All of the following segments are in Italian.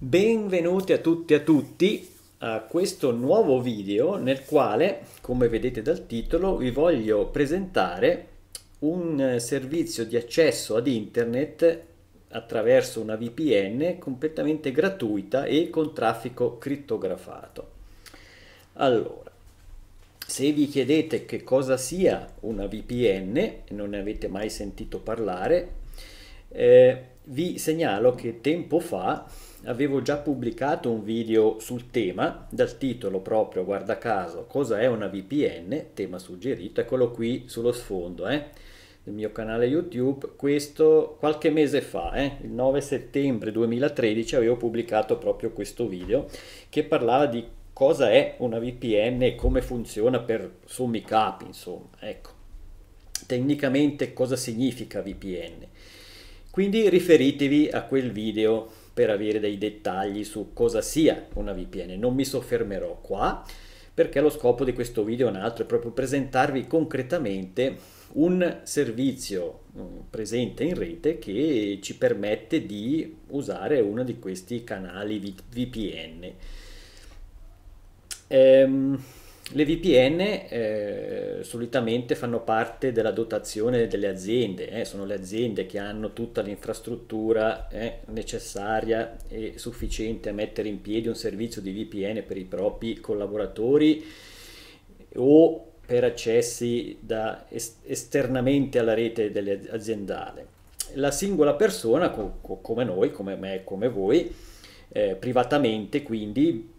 Benvenuti a tutti e a tutti a questo nuovo video nel quale, come vedete dal titolo, vi voglio presentare un eh, servizio di accesso ad internet attraverso una VPN completamente gratuita e con traffico crittografato. Allora, se vi chiedete che cosa sia una VPN e non ne avete mai sentito parlare, eh, vi segnalo che tempo fa avevo già pubblicato un video sul tema, dal titolo proprio, guarda caso, cosa è una VPN, tema suggerito, eccolo qui sullo sfondo, eh, del mio canale YouTube, questo qualche mese fa, eh, il 9 settembre 2013, avevo pubblicato proprio questo video che parlava di cosa è una VPN e come funziona per sommi capi, insomma, ecco. Tecnicamente cosa significa VPN? Quindi riferitevi a quel video per avere dei dettagli su cosa sia una VPN. Non mi soffermerò qua perché lo scopo di questo video è un altro, è proprio presentarvi concretamente un servizio mm, presente in rete che ci permette di usare uno di questi canali VPN. Ehm, le VPN eh, solitamente fanno parte della dotazione delle aziende, eh, sono le aziende che hanno tutta l'infrastruttura eh, necessaria e sufficiente a mettere in piedi un servizio di VPN per i propri collaboratori o per accessi est- esternamente alla rete aziendale. La singola persona, co- co- come noi, come me, come voi, eh, privatamente quindi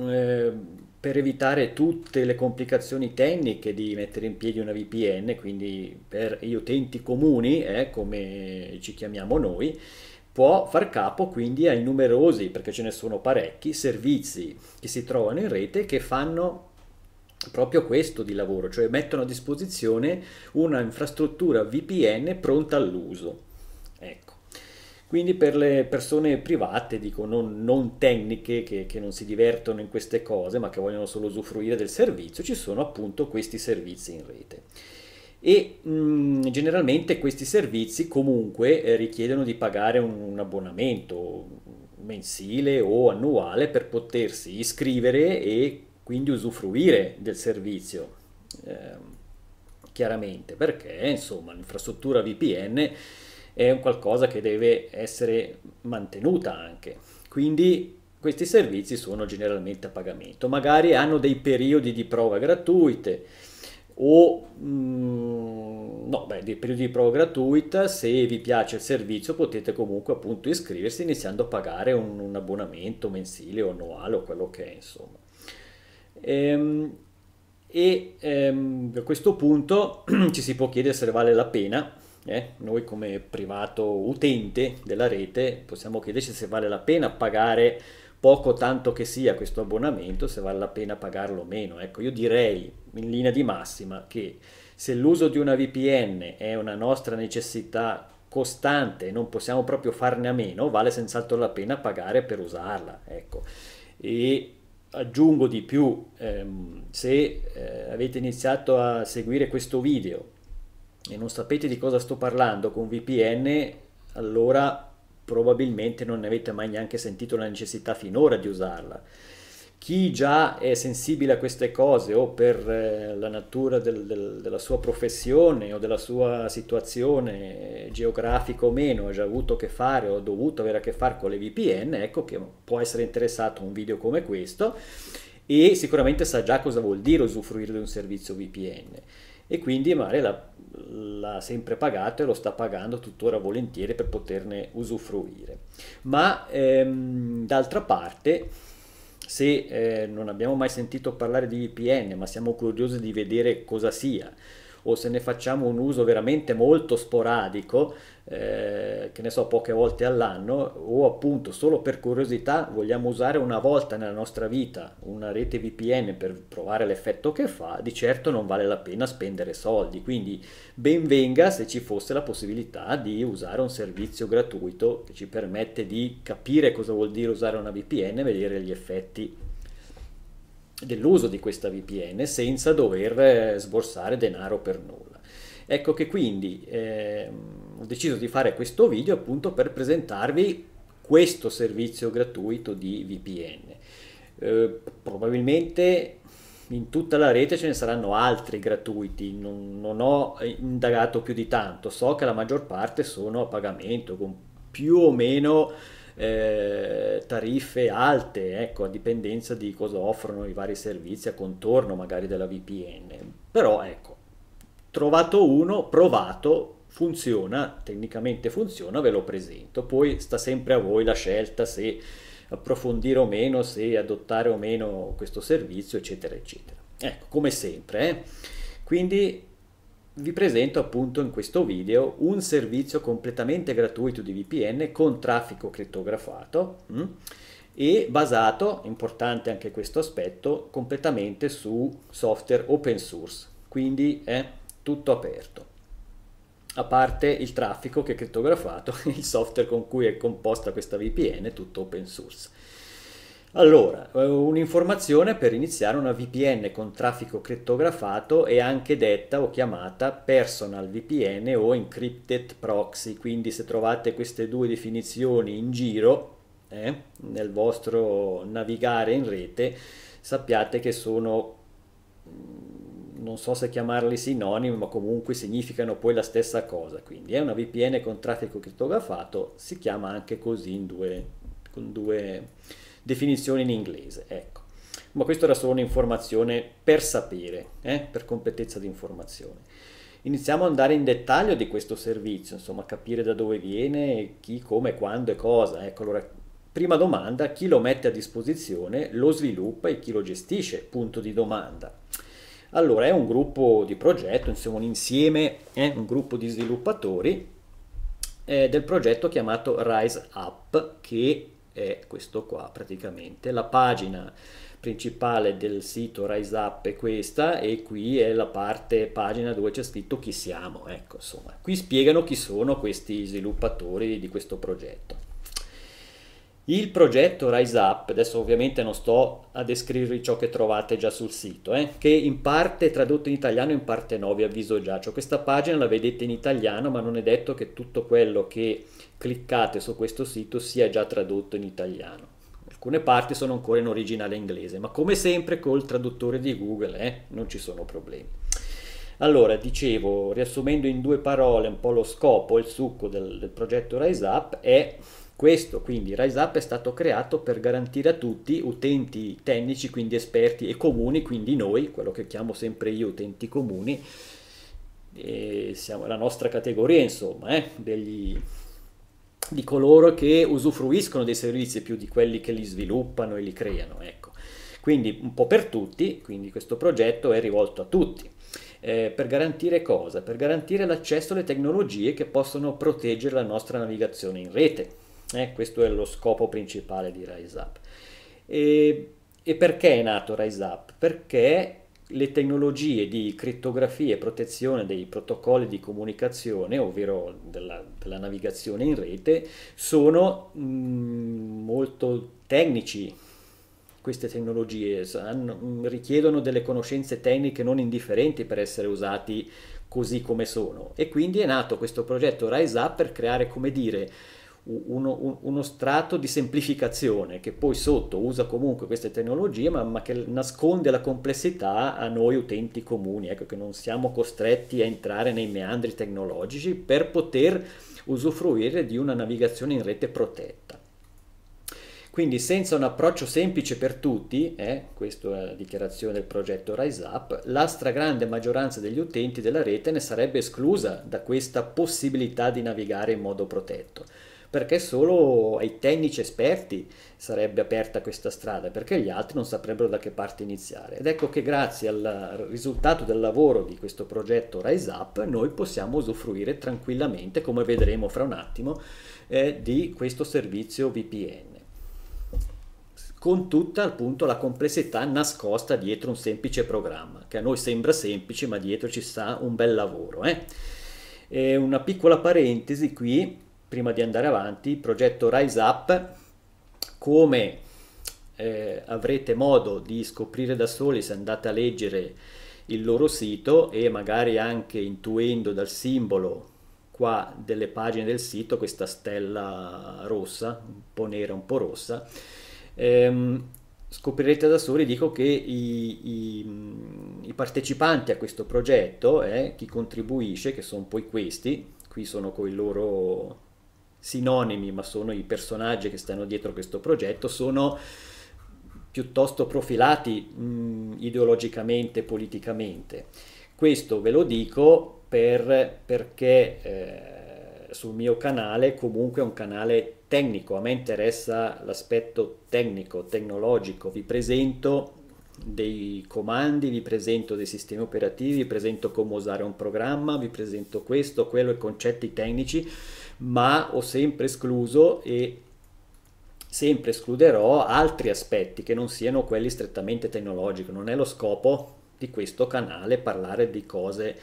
eh, per evitare tutte le complicazioni tecniche di mettere in piedi una VPN, quindi per gli utenti comuni, eh, come ci chiamiamo noi, può far capo quindi ai numerosi, perché ce ne sono parecchi, servizi che si trovano in rete che fanno proprio questo di lavoro, cioè mettono a disposizione una infrastruttura VPN pronta all'uso. Ecco. Quindi per le persone private, dico non, non tecniche, che, che, non si divertono in queste cose, ma che vogliono solo usufruire del servizio, ci sono appunto questi servizi in rete. E mh, mm, generalmente questi servizi comunque eh, richiedono di pagare un, un abbonamento mensile o annuale per potersi iscrivere e quindi usufruire del servizio. Eh, chiaramente perché insomma l'infrastruttura VPN è un qualcosa che deve essere mantenuta anche. Quindi questi servizi sono generalmente a pagamento, magari hanno dei periodi di prova gratuite o mh, mm, no, beh, dei periodi di prova gratuita, se vi piace il servizio potete comunque appunto iscriversi iniziando a pagare un, un abbonamento mensile o annuale o quello che è insomma. Ehm, e ehm, a questo punto ci si può chiedere se vale la pena eh, noi come privato utente della rete possiamo chiederci se vale la pena pagare poco tanto che sia questo abbonamento, se vale la pena pagarlo o meno. Ecco, io direi in linea di massima che se l'uso di una VPN è una nostra necessità costante e non possiamo proprio farne a meno, vale senz'altro la pena pagare per usarla. Ecco. E aggiungo di più, ehm, se eh, avete iniziato a seguire questo video e non sapete di cosa sto parlando con VPN, allora probabilmente non ne avete mai neanche sentito la necessità finora di usarla. Chi già è sensibile a queste cose o per eh, la natura del, del, della sua professione o della sua situazione eh, geografica o meno ha già avuto a che fare o ha dovuto avere a che fare con le VPN, ecco che può essere interessato a un video come questo e sicuramente sa già cosa vuol dire usufruire di un servizio VPN e quindi Mare l'ha, sempre pagato e lo sta pagando tuttora volentieri per poterne usufruire. Ma ehm, d'altra parte, se eh, non abbiamo mai sentito parlare di VPN, ma siamo curiosi di vedere cosa sia, o se ne facciamo un uso veramente molto sporadico, eh, che ne so poche volte all'anno, o appunto solo per curiosità vogliamo usare una volta nella nostra vita una rete VPN per provare l'effetto che fa, di certo non vale la pena spendere soldi, quindi ben venga se ci fosse la possibilità di usare un servizio gratuito che ci permette di capire cosa vuol dire usare una VPN e vedere gli effetti dell'uso di questa VPN senza dover eh, sborsare denaro per nulla. Ecco che quindi eh, ho deciso di fare questo video appunto per presentarvi questo servizio gratuito di VPN. Eh, probabilmente in tutta la rete ce ne saranno altri gratuiti, non, non, ho indagato più di tanto, so che la maggior parte sono a pagamento con più o meno eh, tariffe alte, ecco, a dipendenza di cosa offrono i vari servizi a contorno magari della VPN. Però ecco, trovato uno, provato, funziona, tecnicamente funziona, ve lo presento. Poi sta sempre a voi la scelta se approfondire o meno, se adottare o meno questo servizio, eccetera, eccetera. Ecco, come sempre. Eh? Quindi vi presento appunto in questo video un servizio completamente gratuito di VPN con traffico crittografato mh, mm, e basato, importante anche questo aspetto, completamente su software open source, quindi è tutto aperto. A parte il traffico che è crittografato, il software con cui è composta questa VPN è tutto open source. Allora, eh, un'informazione per iniziare una VPN con traffico crittografato è anche detta o chiamata personal VPN o encrypted proxy, quindi se trovate queste due definizioni in giro eh, nel vostro navigare in rete sappiate che sono, mm, non so se chiamarli sinonimi, ma comunque significano poi la stessa cosa, quindi è una VPN con traffico crittografato, si chiama anche così in due... Con due definizione in inglese, ecco. Ma questa era solo un'informazione per sapere, eh? per completezza di informazione. Iniziamo ad andare in dettaglio di questo servizio, insomma, capire da dove viene, chi, come, quando e cosa. Ecco, allora, prima domanda, chi lo mette a disposizione, lo sviluppa e chi lo gestisce? Punto di domanda. Allora, è un gruppo di progetto, insomma, un insieme, eh? un gruppo di sviluppatori eh, del progetto chiamato Rise Up che è questo qua praticamente. La pagina principale del sito Rise Up è questa e qui è la parte pagina dove c'è scritto chi siamo, ecco, insomma. Qui spiegano chi sono questi sviluppatori di questo progetto. Il progetto Rise Up, adesso ovviamente non sto a descrivervi ciò che trovate già sul sito, eh, che in parte è tradotto in italiano, in parte no, vi avviso già, cioè questa pagina la vedete in italiano, ma non è detto che tutto quello che cliccate su questo sito sia già tradotto in italiano. Alcune parti sono ancora in originale inglese, ma come sempre col traduttore di Google eh, non ci sono problemi. Allora, dicevo, riassumendo in due parole un po' lo scopo, il succo del, del progetto Rise Up è questo, quindi Rise Up è stato creato per garantire a tutti, utenti tecnici, quindi esperti e comuni, quindi noi, quello che chiamo sempre io utenti comuni, eh, siamo la nostra categoria insomma, eh, degli di coloro che usufruiscono dei servizi più di quelli che li sviluppano e li creano. Ecco. Quindi un po' per tutti, quindi questo progetto è rivolto a tutti. Eh, per garantire cosa? Per garantire l'accesso alle tecnologie che possono proteggere la nostra navigazione in rete. Eh, questo è lo scopo principale di RiseUp. E, e perché è nato RiseUp? Perché le tecnologie di crittografia e protezione dei protocolli di comunicazione, ovvero della, della navigazione in rete, sono mh, mm, molto tecnici. Queste tecnologie hanno, mm, richiedono delle conoscenze tecniche non indifferenti per essere usati così come sono. E quindi è nato questo progetto Rise Up per creare, come dire, uno, uno, strato di semplificazione che poi sotto usa comunque queste tecnologie ma, ma, che nasconde la complessità a noi utenti comuni, ecco che non siamo costretti a entrare nei meandri tecnologici per poter usufruire di una navigazione in rete protetta. Quindi senza un approccio semplice per tutti, eh, questa è la dichiarazione del progetto Rise Up, la stragrande maggioranza degli utenti della rete ne sarebbe esclusa da questa possibilità di navigare in modo protetto perché solo ai tecnici esperti sarebbe aperta questa strada, perché gli altri non saprebbero da che parte iniziare. Ed ecco che grazie al risultato del lavoro di questo progetto Rise Up noi possiamo usufruire tranquillamente, come vedremo fra un attimo, eh, di questo servizio VPN con tutta appunto la complessità nascosta dietro un semplice programma, che a noi sembra semplice, ma dietro ci sta un bel lavoro. Eh? una piccola parentesi qui, prima di andare avanti, il progetto Rise Up, come eh, avrete modo di scoprire da soli se andate a leggere il loro sito e magari anche intuendo dal simbolo qua delle pagine del sito questa stella rossa, un po' nera, un po' rossa, ehm, scoprirete da soli, dico che i, i, i partecipanti a questo progetto, eh, chi contribuisce, che sono poi questi, qui sono con i loro sinonimi, ma sono i personaggi che stanno dietro questo progetto, sono piuttosto profilati mh, mm, ideologicamente, politicamente. Questo ve lo dico per, perché eh, sul mio canale comunque è un canale tecnico, a me interessa l'aspetto tecnico, tecnologico, vi presento dei comandi, vi presento dei sistemi operativi, vi presento come usare un programma, vi presento questo, quello e concetti tecnici ma ho sempre escluso e sempre escluderò altri aspetti che non siano quelli strettamente tecnologici. Non è lo scopo di questo canale parlare di cose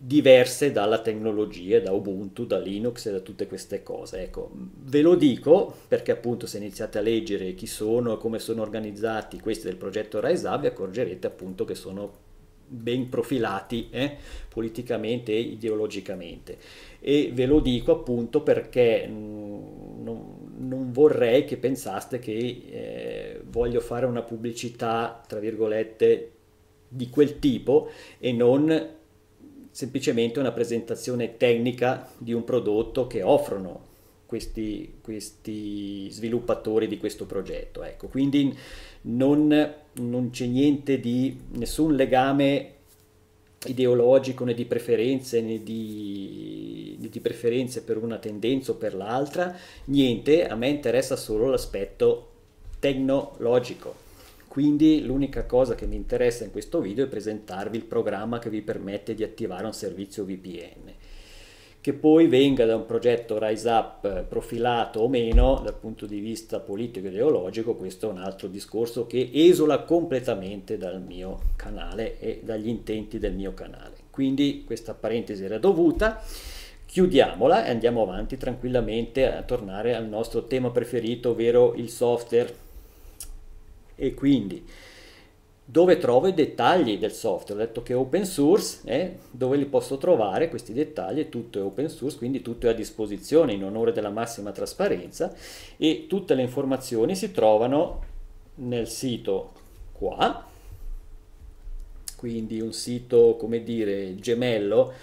diverse dalla tecnologia, da Ubuntu, da Linux e da tutte queste cose. Ecco, ve lo dico perché appunto se iniziate a leggere chi sono e come sono organizzati questi del progetto Rise vi accorgerete appunto che sono ben profilati eh, politicamente e ideologicamente. E ve lo dico appunto perché mm, non, non vorrei che pensaste che eh, voglio fare una pubblicità, tra virgolette, di quel tipo e non semplicemente una presentazione tecnica di un prodotto che offrono questi, questi sviluppatori di questo progetto. Ecco, quindi non non c'è niente di nessun legame ideologico né di preferenze né di, di preferenze per una tendenza o per l'altra, niente, a me interessa solo l'aspetto tecnologico. Quindi l'unica cosa che mi interessa in questo video è presentarvi il programma che vi permette di attivare un servizio VPN che poi venga da un progetto Rise Up eh, profilato o meno dal punto di vista politico e ideologico, questo è un altro discorso che esula completamente dal mio canale e dagli intenti del mio canale. Quindi questa parentesi era dovuta, chiudiamola e andiamo avanti tranquillamente a tornare al nostro tema preferito, ovvero il software. E quindi dove trovo i dettagli del software. Ho detto che è open source, eh, dove li posso trovare questi dettagli, tutto è open source, quindi tutto è a disposizione in onore della massima trasparenza e tutte le informazioni si trovano nel sito qua, quindi un sito come dire gemello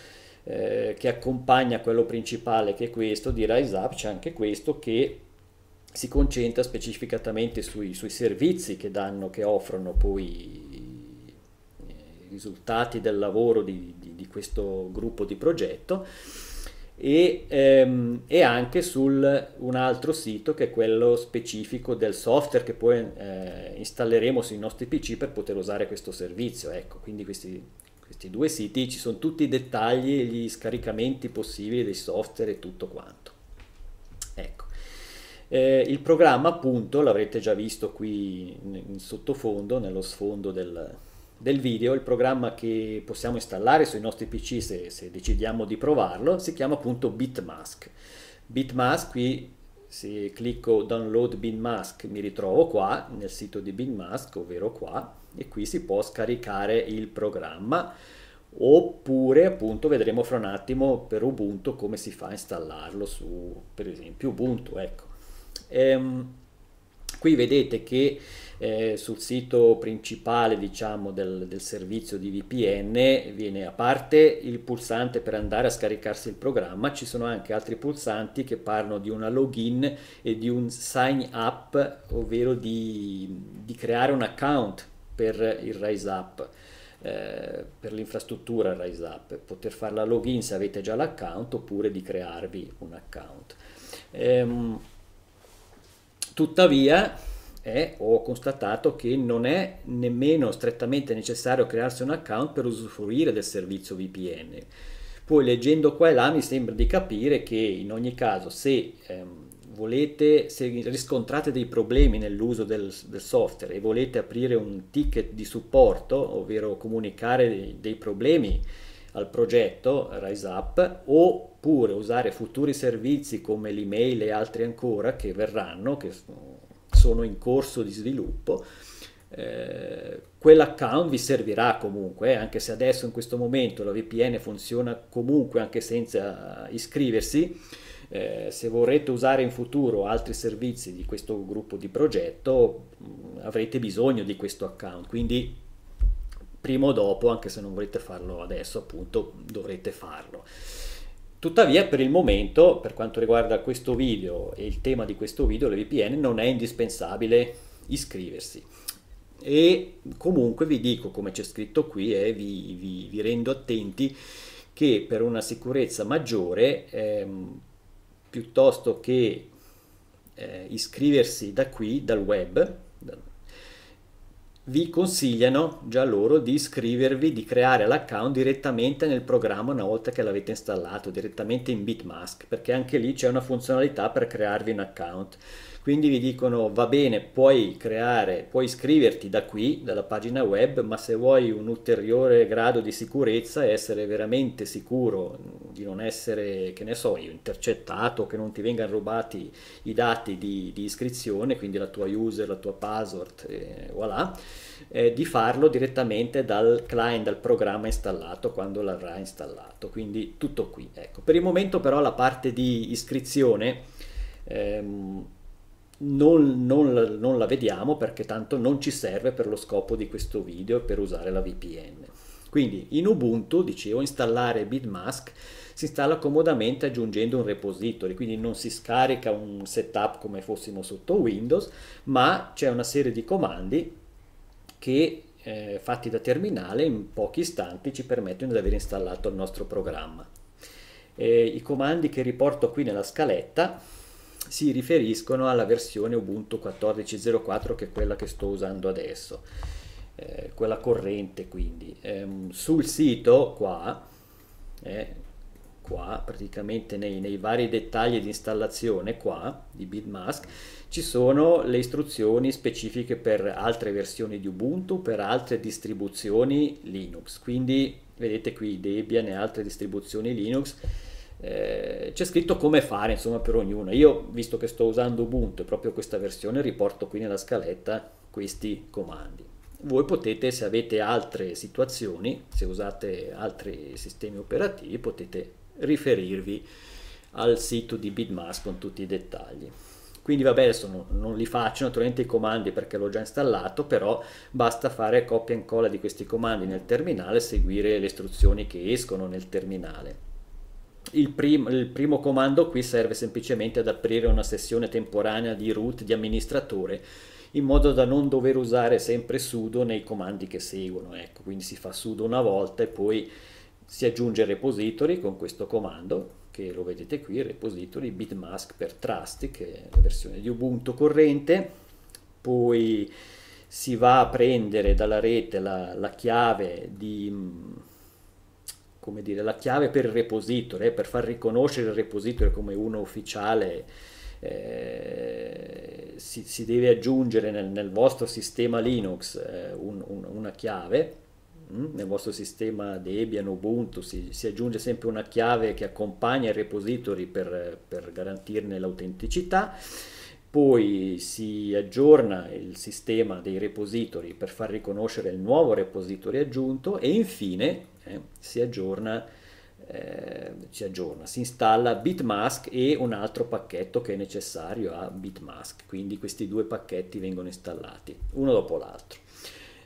eh, che accompagna quello principale che è questo di Rise Up, c'è anche questo che si concentra specificatamente sui, sui servizi che, danno, che offrono poi eh, i risultati del lavoro di, di, di questo gruppo di progetto e, ehm, e, anche su un altro sito che è quello specifico del software che poi eh, installeremo sui nostri PC per poter usare questo servizio. Ecco, quindi questi, questi due siti ci sono tutti i dettagli, gli scaricamenti possibili dei software e tutto quanto. Ecco. Eh, il programma, appunto, l'avrete già visto qui in, sottofondo, nello sfondo del, del video, il programma che possiamo installare sui nostri PC se, se decidiamo di provarlo, si chiama appunto Bitmask. Bitmask, qui se clicco download Bitmask mi ritrovo qua nel sito di Bitmask, ovvero qua, e qui si può scaricare il programma oppure appunto vedremo fra un attimo per Ubuntu come si fa a installarlo su per esempio Ubuntu ecco Ehm, qui vedete che eh, sul sito principale diciamo, del, del, servizio di VPN viene a parte il pulsante per andare a scaricarsi il programma, ci sono anche altri pulsanti che parlano di una login e di un sign up, ovvero di, di creare un account per il Rise Up eh, per l'infrastruttura Rise Up, poter fare la login se avete già l'account oppure di crearvi un account. Ehm, Tuttavia, eh, ho constatato che non è nemmeno strettamente necessario crearsi un account per usufruire del servizio VPN. Poi leggendo qua e là mi sembra di capire che in ogni caso se ehm, volete, se riscontrate dei problemi nell'uso del, del, software e volete aprire un ticket di supporto, ovvero comunicare dei, dei problemi al progetto Rise Up oppure usare futuri servizi come l'email e altri ancora che verranno, che sono in corso di sviluppo. Eh, quell'account vi servirà comunque, eh, anche se adesso in questo momento la VPN funziona comunque anche senza iscriversi. Eh, se vorrete usare in futuro altri servizi di questo gruppo di progetto mh, avrete bisogno di questo account, quindi prima o dopo, anche se non volete farlo adesso, appunto, dovrete farlo. Tuttavia per il momento, per quanto riguarda questo video e il tema di questo video, le VPN, non è indispensabile iscriversi. E comunque vi dico, come c'è scritto qui, e eh, vi, vi, vi, rendo attenti che per una sicurezza maggiore, ehm, piuttosto che eh, iscriversi da qui, dal web, vi consigliano già loro di iscrivervi, di creare l'account direttamente nel programma una volta che l'avete installato, direttamente in Bitmask, perché anche lì c'è una funzionalità per crearvi un account. Quindi vi dicono va bene, puoi creare, puoi iscriverti da qui, dalla pagina web, ma se vuoi un ulteriore grado di sicurezza e essere veramente sicuro di non essere, che ne so, intercettato, che non ti vengano rubati i dati di, di iscrizione, quindi la tua user, la tua password, eh, voilà, eh, di farlo direttamente dal client, dal programma installato quando l'avrà installato. Quindi tutto qui. Ecco. Per il momento però la parte di iscrizione... Ehm, non, non, non la vediamo perché tanto non ci serve per lo scopo di questo video per usare la VPN. Quindi in Ubuntu, dicevo, installare Bitmask si installa comodamente aggiungendo un repository, quindi non si scarica un setup come fossimo sotto Windows, ma c'è una serie di comandi che eh, fatti da terminale in pochi istanti ci permettono di aver installato il nostro programma. Eh, I comandi che riporto qui nella scaletta si riferiscono alla versione Ubuntu 14.04 che è quella che sto usando adesso, eh, quella corrente quindi. Ehm, sul sito qua, eh, qua praticamente nei, nei, vari dettagli di installazione qua di Bitmask ci sono le istruzioni specifiche per altre versioni di Ubuntu, per altre distribuzioni Linux, quindi vedete qui Debian e altre distribuzioni Linux eh, c'è scritto come fare insomma per ognuna. Io visto che sto usando Ubuntu e proprio questa versione riporto qui nella scaletta questi comandi. Voi potete se avete altre situazioni, se usate altri sistemi operativi potete riferirvi al sito di Bitmask con tutti i dettagli quindi vabbè adesso non, non, li faccio naturalmente i comandi perché l'ho già installato però basta fare copia e incolla di questi comandi nel terminale e seguire le istruzioni che escono nel terminale il, prim- il, primo comando qui serve semplicemente ad aprire una sessione temporanea di root di amministratore in modo da non dover usare sempre sudo nei comandi che seguono, ecco, quindi si fa sudo una volta e poi si aggiunge repository con questo comando che lo vedete qui, repository bitmask per trusty che è la versione di Ubuntu corrente, poi si va a prendere dalla rete la, la chiave di come dire, la chiave per il repository, eh, per far riconoscere il repository come uno ufficiale. Eh, si, si, deve aggiungere nel, nel vostro sistema Linux eh, un, un, una chiave, mh? Mm, nel vostro sistema Debian Ubuntu si, si, aggiunge sempre una chiave che accompagna il repository per, per garantirne l'autenticità poi si aggiorna il sistema dei repository per far riconoscere il nuovo repository aggiunto e infine eh, si, aggiorna, eh, si aggiorna, si installa bitmask e un altro pacchetto che è necessario a bitmask, quindi questi due pacchetti vengono installati uno dopo l'altro.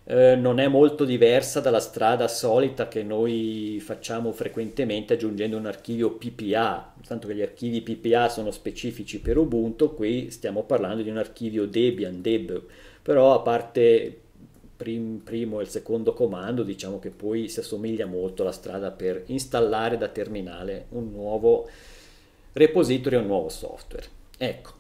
Eh, non è molto diversa dalla strada solita che noi facciamo frequentemente aggiungendo un archivio PPA, tanto che gli archivi PPA sono specifici per Ubuntu, qui stiamo parlando di un archivio Debian, Deb, però a parte prim, primo e il secondo comando diciamo che poi si assomiglia molto alla strada per installare da terminale un nuovo repository o un nuovo software. Ecco,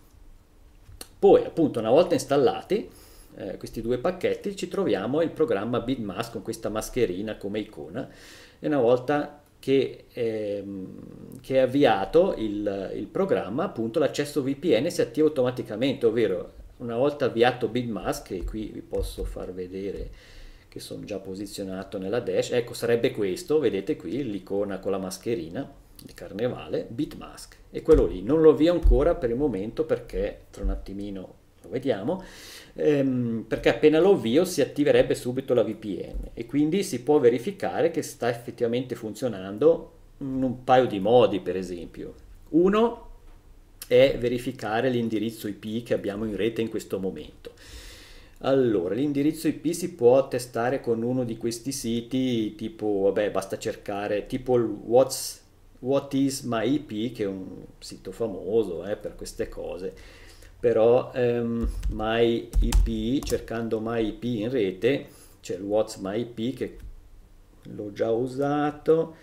poi appunto una volta installati eh, questi due pacchetti ci troviamo il programma BitMask con questa mascherina come icona e una volta che, ehm, che è avviato il, il programma appunto l'accesso VPN si attiva automaticamente ovvero una volta avviato BitMask, e qui vi posso far vedere che sono già posizionato nella dash, ecco sarebbe questo, vedete qui l'icona con la mascherina di carnevale, BitMask, e quello lì, non lo avvio ancora per il momento perché tra un attimino lo vediamo, ehm, perché appena lo avvio si attiverebbe subito la VPN e quindi si può verificare che sta effettivamente funzionando in un paio di modi per esempio. Uno, è verificare l'indirizzo IP che abbiamo in rete in questo momento. Allora, l'indirizzo IP si può testare con uno di questi siti, tipo, vabbè, basta cercare, tipo il What's, What is my IP, che è un sito famoso eh, per queste cose, però ehm, my IP, cercando my IP in rete, c'è il What's my IP che l'ho già usato,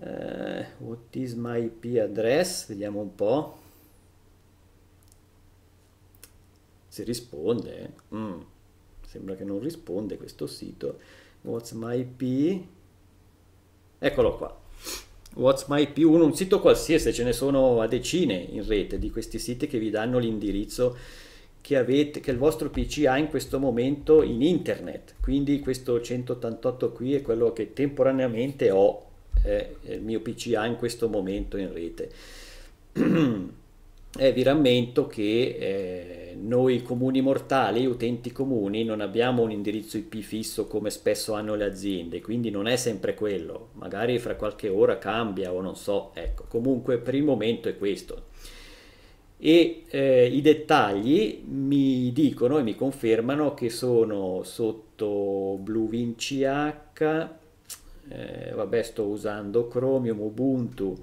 eh, What is my IP address, vediamo un po', se risponde, mm, sembra che non risponde questo sito, what's my p, eccolo qua, what's my p, un, un sito qualsiasi, ce ne sono a decine in rete di questi siti che vi danno l'indirizzo che, avete, che il vostro PC ha in questo momento in internet. Quindi questo 188 qui è quello che temporaneamente ho, eh, il mio PC ha in questo momento in rete. Eh, vi rammento che eh, noi comuni mortali, utenti comuni, non abbiamo un indirizzo IP fisso come spesso hanno le aziende, quindi non è sempre quello, magari fra qualche ora cambia o non so, ecco, comunque per il momento è questo. E eh, i dettagli mi dicono e mi confermano che sono sotto BlueWinCH, eh, vabbè sto usando Chromium, Ubuntu,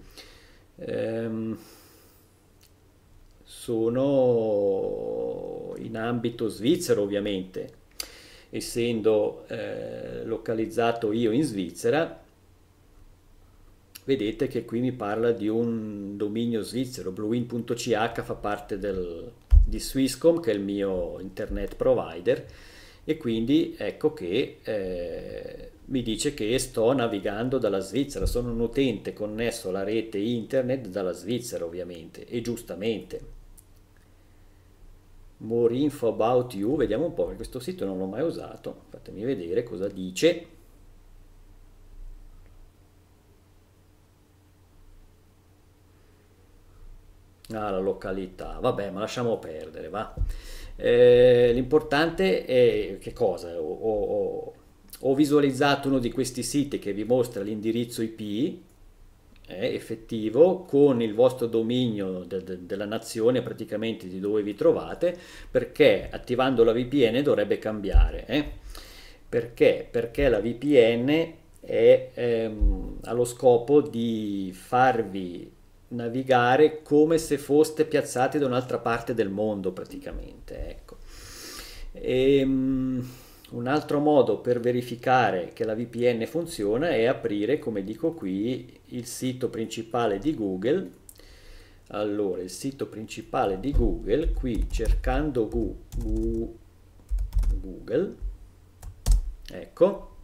ehm, sono in ambito svizzero ovviamente, essendo eh, localizzato io in Svizzera, vedete che qui mi parla di un dominio svizzero, bluewin.ch fa parte del, di Swisscom che è il mio internet provider e quindi ecco che eh, mi dice che sto navigando dalla Svizzera, sono un utente connesso alla rete internet dalla Svizzera ovviamente e giustamente more info about you, vediamo un po', che questo sito non l'ho mai usato, fatemi vedere cosa dice. Ah, la località, vabbè, ma lasciamo perdere, va. Eh, l'importante è che cosa? Ho, ho, ho visualizzato uno di questi siti che vi mostra l'indirizzo IP, effettivo con il vostro dominio de, de, della nazione praticamente di dove vi trovate perché attivando la VPN dovrebbe cambiare eh? perché? perché la VPN è ehm, allo scopo di farvi navigare come se foste piazzati da un'altra parte del mondo praticamente ecco e, ehm, un altro modo per verificare che la VPN funziona è aprire, come dico qui, il sito principale di Google. Allora, il sito principale di Google, qui cercando Google, ecco,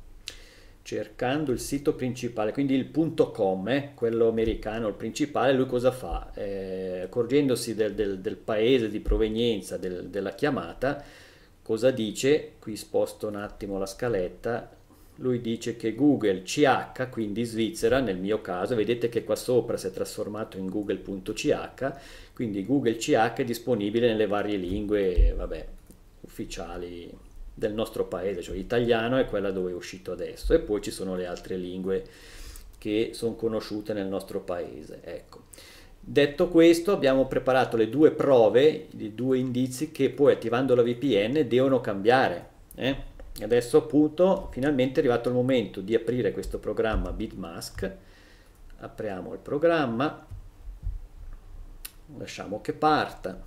cercando il sito principale, quindi il .com, eh, quello americano, il principale, lui cosa fa? Eh, accorgendosi del, del, del, paese di provenienza del, della chiamata, Cosa dice? Qui sposto un attimo la scaletta. Lui dice che Google CH, quindi Svizzera, nel mio caso, vedete che qua sopra si è trasformato in google.ch, quindi Google CH è disponibile nelle varie lingue, vabbè, ufficiali del nostro paese, cioè l'italiano è quella dove è uscito adesso e poi ci sono le altre lingue che sono conosciute nel nostro paese, ecco. Detto questo, abbiamo preparato le due prove, i due indizi che poi attivando la VPN devono cambiare. Eh? Adesso appunto finalmente è arrivato il momento di aprire questo programma Bitmask. Apriamo il programma, lasciamo che parta.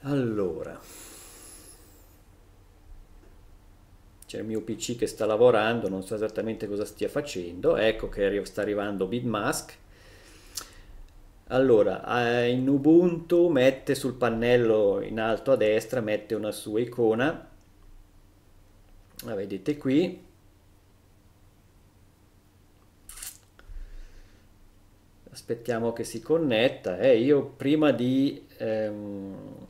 Allora. c'è il mio PC che sta lavorando, non so esattamente cosa stia facendo, ecco che sta arrivando Bitmask. Allora, eh, in Ubuntu mette sul pannello in alto a destra, mette una sua icona, la vedete qui. Aspettiamo che si connetta eh, io prima di... Ehm,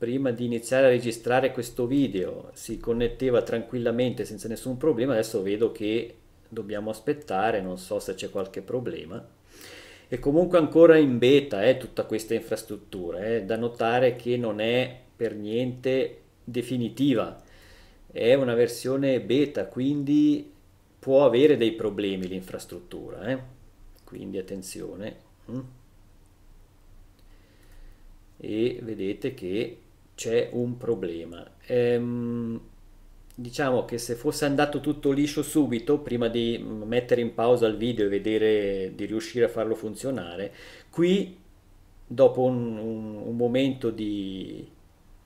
prima di iniziare a registrare questo video si connetteva tranquillamente senza nessun problema, adesso vedo che dobbiamo aspettare, non so se c'è qualche problema. E comunque ancora in beta eh, tutta questa infrastruttura, eh. da notare che non è per niente definitiva, è una versione beta, quindi può avere dei problemi l'infrastruttura, eh. quindi attenzione. Mm. E vedete che c'è un problema. Ehm, diciamo che se fosse andato tutto liscio subito, prima di mettere in pausa il video e vedere di riuscire a farlo funzionare, qui dopo un, un, un momento di,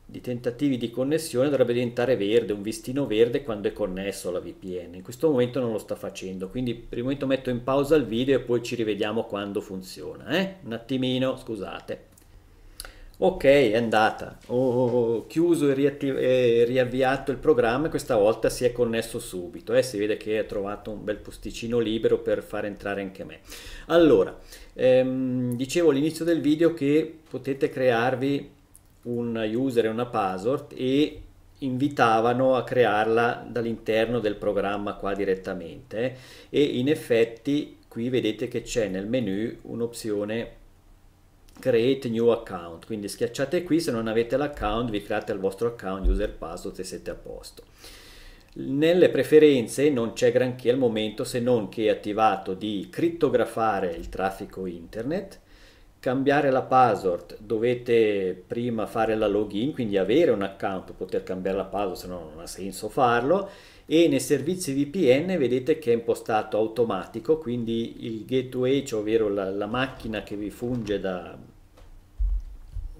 di tentativi di connessione dovrebbe diventare verde, un vistino verde quando è connesso alla VPN. In questo momento non lo sta facendo, quindi per il momento metto in pausa il video e poi ci rivediamo quando funziona. Eh? Un attimino, scusate. Ok, è andata. Ho chiuso e, riattiv- e riavviato il programma e questa volta si è connesso subito. Eh? Si vede che ha trovato un bel posticino libero per far entrare anche me. Allora, ehm, dicevo all'inizio del video che potete crearvi un user e una password e invitavano a crearla dall'interno del programma qua direttamente eh? e in effetti qui vedete che c'è nel menu un'opzione create new account quindi schiacciate qui se non avete l'account vi create il vostro account user password e siete a posto nelle preferenze non c'è granché al momento se non che è attivato di crittografare il traffico internet cambiare la password dovete prima fare la login quindi avere un account per poter cambiare la password se no non ha senso farlo e nei servizi VPN vedete che è impostato automatico, quindi il gateway, cioè ovvero la, la macchina che vi funge da,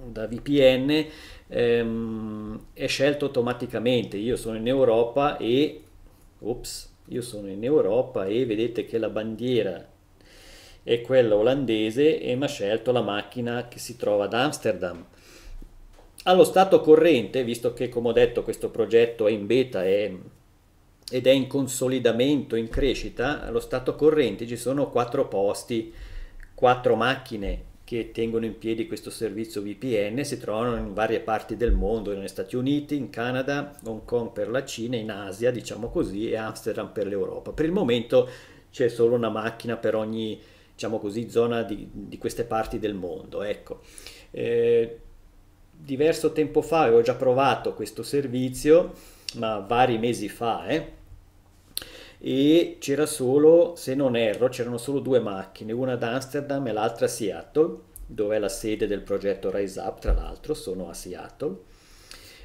da VPN, ehm, è scelto automaticamente. Io sono in Europa e... Ops, io sono in Europa e vedete che la bandiera è quella olandese e mi ha scelto la macchina che si trova ad Amsterdam. Allo stato corrente, visto che come ho detto questo progetto è in beta, è ed è in consolidamento, in crescita, allo stato corrente ci sono quattro posti, quattro macchine che tengono in piedi questo servizio VPN, si trovano in varie parti del mondo, negli Stati Uniti, in Canada, Hong Kong per la Cina, in Asia, diciamo così, e Amsterdam per l'Europa. Per il momento c'è solo una macchina per ogni, diciamo così, zona di, di queste parti del mondo, ecco. Eh, diverso tempo fa avevo già provato questo servizio ma vari mesi fa, eh, e c'era solo, se non erro, c'erano solo due macchine, una ad Amsterdam e l'altra a Seattle, dove è la sede del progetto Rise Up, tra l'altro, sono a Seattle.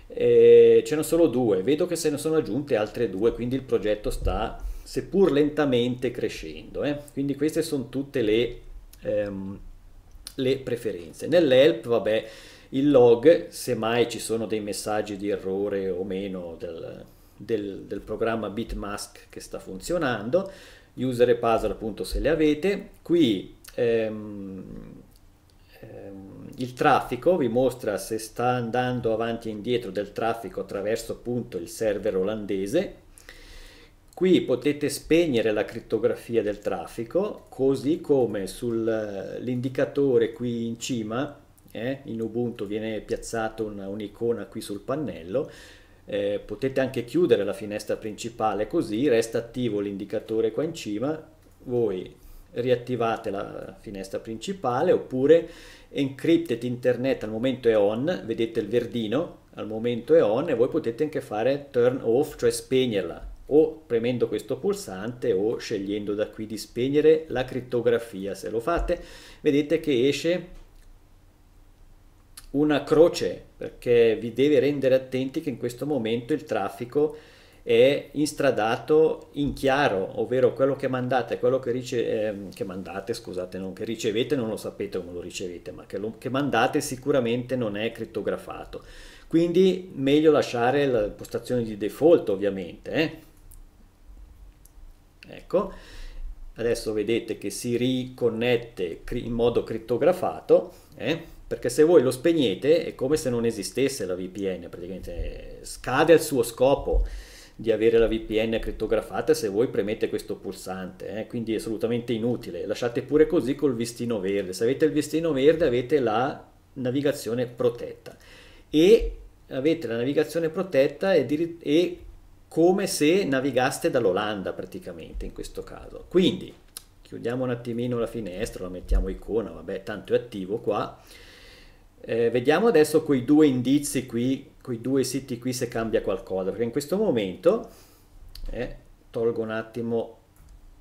Eh, ce ne due, vedo che se ne sono aggiunte altre due, quindi il progetto sta seppur lentamente crescendo. Eh? Quindi queste sono tutte le, ehm, le preferenze. Nell'ELP, vabbè, il log, semmai ci sono dei messaggi di errore o meno del, del, del programma bitmask che sta funzionando, user e puzzle appunto se le avete, qui ehm, ehm, il traffico vi mostra se sta andando avanti e indietro del traffico attraverso appunto il server olandese, Qui potete spegnere la crittografia del traffico, così come sull'indicatore qui in cima eh? in Ubuntu viene piazzata un'icona qui sul pannello, eh, potete anche chiudere la finestra principale così resta attivo l'indicatore qua in cima, voi riattivate la finestra principale oppure encrypted internet al momento è on, vedete il verdino, al momento è on e voi potete anche fare turn off, cioè spegnerla o premendo questo pulsante o scegliendo da qui di spegnere la crittografia. Se lo fate vedete che esce una croce perché vi deve rendere attenti che in questo momento il traffico è instradato in chiaro, ovvero quello che mandate, quello che, rice- ehm, che mandate, scusate, non che ricevete, non lo sapete come lo ricevete, ma che, lo, che mandate sicuramente non è crittografato. Quindi meglio lasciare la postazione di default ovviamente. Eh? Ecco, adesso vedete che si riconnette in modo crittografato. Eh? perché se voi lo spegnete è come se non esistesse la VPN, praticamente scade il suo scopo di avere la VPN crittografata se voi premete questo pulsante, eh? quindi è assolutamente inutile. Lasciate pure così col vestino verde. Se avete il vestino verde avete la navigazione protetta e avete la navigazione protetta e, e come se navigaste dall'Olanda praticamente in questo caso. Quindi chiudiamo un attimino la finestra, la mettiamo icona, vabbè tanto è attivo qua. Eh, vediamo adesso quei due indizi qui, quei due siti qui se cambia qualcosa, perché in questo momento, eh, tolgo un attimo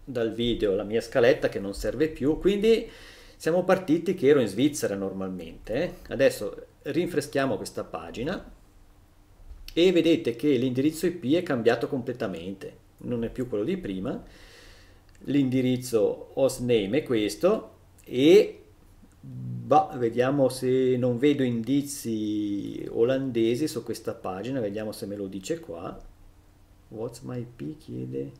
dal video la mia scaletta che non serve più, quindi siamo partiti che ero in Svizzera normalmente, eh. adesso rinfreschiamo questa pagina e vedete che l'indirizzo IP è cambiato completamente, non è più quello di prima, l'indirizzo hostname è questo e Bah, vediamo se non vedo indizi olandesi su questa pagina, vediamo se me lo dice qua. What's my P chiede...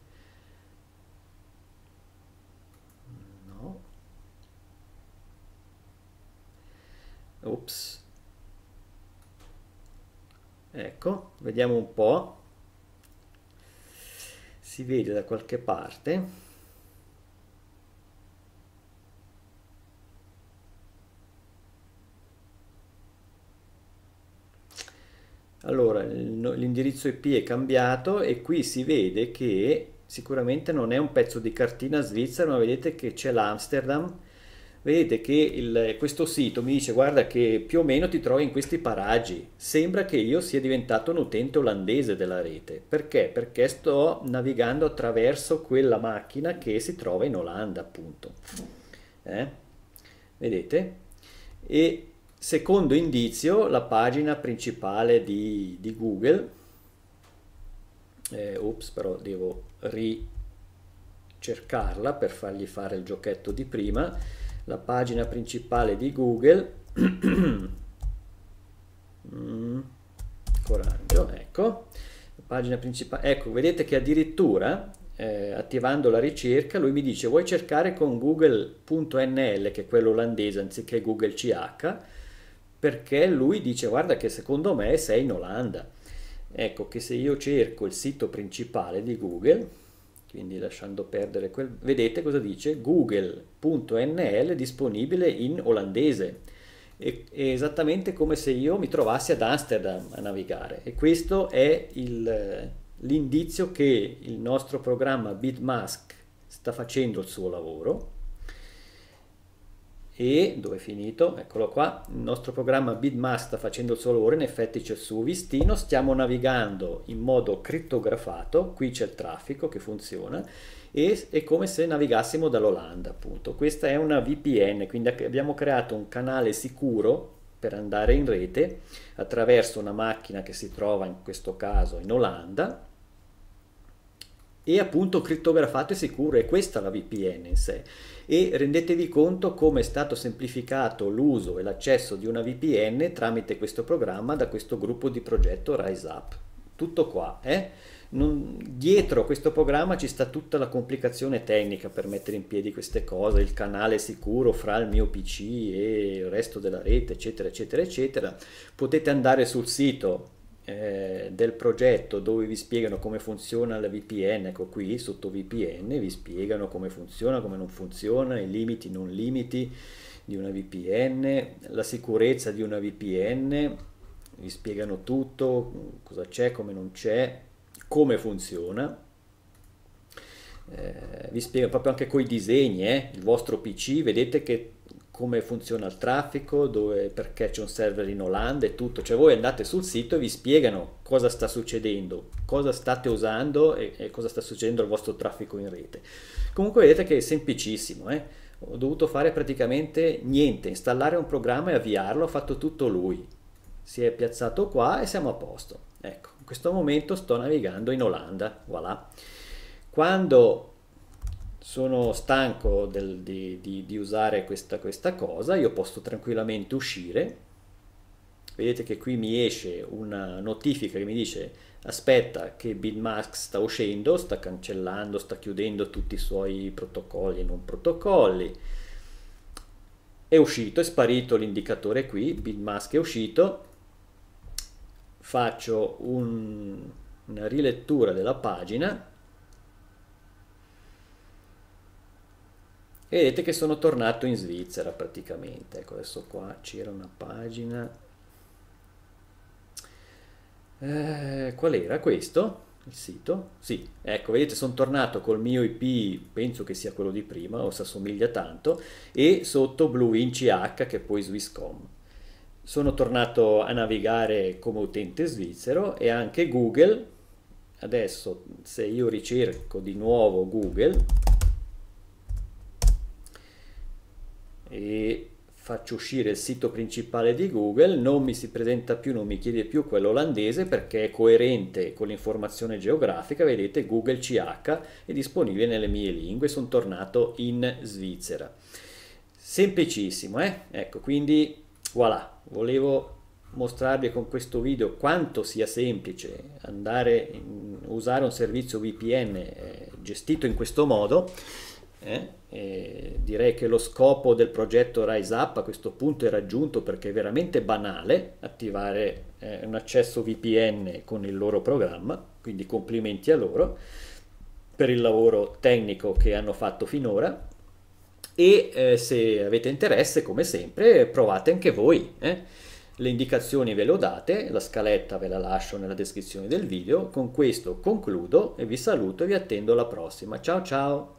No. Ops. Ecco, vediamo un po'. Si vede da qualche parte. Allora, l'indirizzo IP è cambiato e qui si vede che sicuramente non è un pezzo di cartina svizzera, ma vedete che c'è l'Amsterdam. Vedete che il, questo sito mi dice guarda che più o meno ti trovi in questi paraggi. Sembra che io sia diventato un utente olandese della rete. Perché? Perché sto navigando attraverso quella macchina che si trova in Olanda, appunto. Eh? Vedete? E Secondo indizio, la pagina principale di, di Google. Eh, ops, però devo ricercarla per fargli fare il giochetto di prima. La pagina principale di Google. mm, coraggio, ecco. La pagina principale. Ecco, vedete che addirittura eh, attivando la ricerca, lui mi dice vuoi cercare con google.nl che è quello olandese anziché google.ch perché lui dice guarda che secondo me sei in Olanda. Ecco che se io cerco il sito principale di Google, quindi lasciando perdere quel... Vedete cosa dice? Google.nl disponibile in olandese. È, esattamente come se io mi trovassi ad Amsterdam a navigare e questo è il, l'indizio che il nostro programma Bitmask sta facendo il suo lavoro e dove è finito? Eccolo qua, il nostro programma Bitmask sta facendo il suo lavoro, in effetti c'è il suo vistino, stiamo navigando in modo crittografato, qui c'è il traffico che funziona e è come se navigassimo dall'Olanda appunto. Questa è una VPN, quindi abbiamo creato un canale sicuro per andare in rete attraverso una macchina che si trova in questo caso in Olanda e appunto criptografato e sicuro è questa la VPN in sé e rendetevi conto come è stato semplificato l'uso e l'accesso di una VPN tramite questo programma da questo gruppo di progetto Rise Up tutto qua eh? Non, dietro questo programma ci sta tutta la complicazione tecnica per mettere in piedi queste cose, il canale sicuro fra il mio PC e il resto della rete, eccetera, eccetera, eccetera. Potete andare sul sito eh, del progetto dove vi spiegano come funziona la VPN, ecco qui sotto VPN vi spiegano come funziona, come non funziona, i limiti, non limiti di una VPN, la sicurezza di una VPN, vi spiegano tutto, cosa c'è, come non c'è, come funziona. Eh, vi spiego proprio anche con i disegni, eh, il vostro PC, vedete che come funziona il traffico, dove, perché c'è un server in Olanda e tutto. Cioè voi andate sul sito e vi spiegano cosa sta succedendo, cosa state usando e, e cosa sta succedendo al vostro traffico in rete. Comunque vedete che è semplicissimo, eh? ho dovuto fare praticamente niente, installare un programma e avviarlo, ha fatto tutto lui. Si è piazzato qua e siamo a posto. Ecco, in questo momento sto navigando in Olanda, voilà. Quando sono stanco del, di, di, di, usare questa, questa cosa, io posso tranquillamente uscire. Vedete che qui mi esce una notifica che mi dice aspetta che Bitmask sta uscendo, sta cancellando, sta chiudendo tutti i suoi protocolli e non protocolli. È uscito, è sparito l'indicatore qui, Bitmask è uscito. Faccio un, una rilettura della pagina E vedete che sono tornato in Svizzera praticamente. Ecco, adesso qua c'era una pagina. Eh, qual era questo? Il sito? Sì, ecco, vedete, sono tornato col mio IP, penso che sia quello di prima, o si assomiglia tanto, e sotto blu che è poi Swisscom. Sono tornato a navigare come utente svizzero e anche Google, adesso se io ricerco di nuovo Google, e faccio uscire il sito principale di Google, non mi si presenta più, non mi chiede più quello olandese perché è coerente con l'informazione geografica, vedete Google CH è disponibile nelle mie lingue, sono tornato in Svizzera. Semplicissimo, eh? Ecco, quindi voilà, volevo mostrarvi con questo video quanto sia semplice andare a usare un servizio VPN eh, gestito in questo modo eh? Eh, direi che lo scopo del progetto Rise Up a questo punto è raggiunto perché è veramente banale attivare eh, un accesso VPN con il loro programma, quindi complimenti a loro per il lavoro tecnico che hanno fatto finora e eh, se avete interesse come sempre provate anche voi. Eh. Le indicazioni ve le ho date, la scaletta ve la lascio nella descrizione del video. Con questo concludo e vi saluto e vi attendo alla prossima. Ciao ciao!